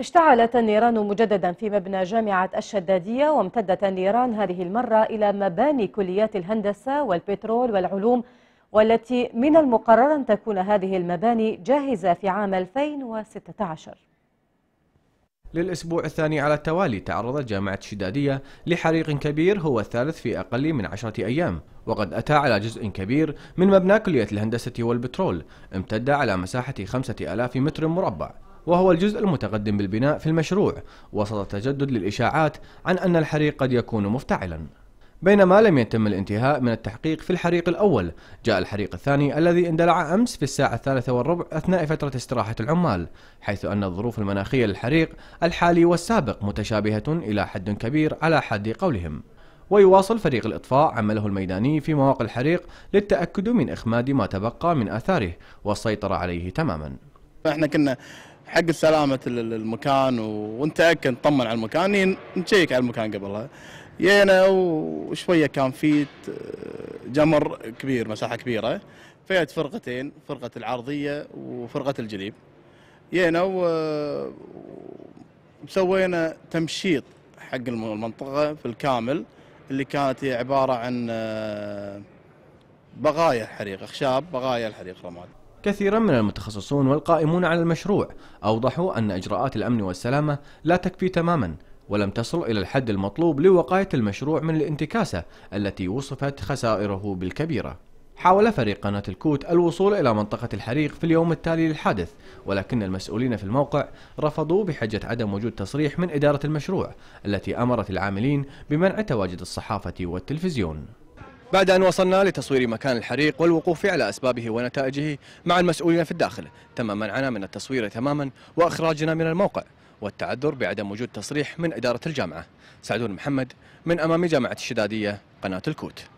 اشتعلت النيران مجددا في مبنى جامعة الشدادية وامتدت النيران هذه المرة إلى مباني كليات الهندسة والبترول والعلوم والتي من المقرر أن تكون هذه المباني جاهزة في عام 2016 للأسبوع الثاني على التوالي تعرضت جامعة شدادية لحريق كبير هو الثالث في أقل من عشرة أيام وقد أتى على جزء كبير من مبنى كلية الهندسة والبترول امتد على مساحة خمسة ألاف متر مربع وهو الجزء المتقدم بالبناء في المشروع وسط تجدد للإشاعات عن أن الحريق قد يكون مفتعلا بينما لم يتم الانتهاء من التحقيق في الحريق الأول جاء الحريق الثاني الذي اندلع أمس في الساعة الثالثة والربع أثناء فترة استراحة العمال حيث أن الظروف المناخية للحريق الحالي والسابق متشابهة إلى حد كبير على حد قولهم ويواصل فريق الإطفاء عمله الميداني في مواقع الحريق للتأكد من إخماد ما تبقى من آثاره والسيطرة عليه تماما احنا كنا حق سلامة المكان وانت اكن نطمن على المكان إيه، نشيك على المكان قبلها جينا وشوية كان في آه، جمر كبير مساحة كبيرة فيت فرقتين فرقة العرضية وفرقة الجليب جينا آه، وسوينا تمشيط حق المنطقة في الكامل اللي كانت هي عبارة عن آه، بقايا الحريق أخشاب بقايا الحريق رمادي كثيرا من المتخصصون والقائمون على المشروع أوضحوا أن إجراءات الأمن والسلامة لا تكفي تماما ولم تصل إلى الحد المطلوب لوقاية المشروع من الانتكاسة التي وصفت خسائره بالكبيرة حاول فريق قناة الكوت الوصول إلى منطقة الحريق في اليوم التالي للحادث ولكن المسؤولين في الموقع رفضوا بحجة عدم وجود تصريح من إدارة المشروع التي أمرت العاملين بمنع تواجد الصحافة والتلفزيون بعد أن وصلنا لتصوير مكان الحريق والوقوف على أسبابه ونتائجه مع المسؤولين في الداخل تم منعنا من التصوير تماما وإخراجنا من الموقع والتعذر بعدم وجود تصريح من إدارة الجامعة سعدون محمد من أمام جامعة الشدادية قناة الكوت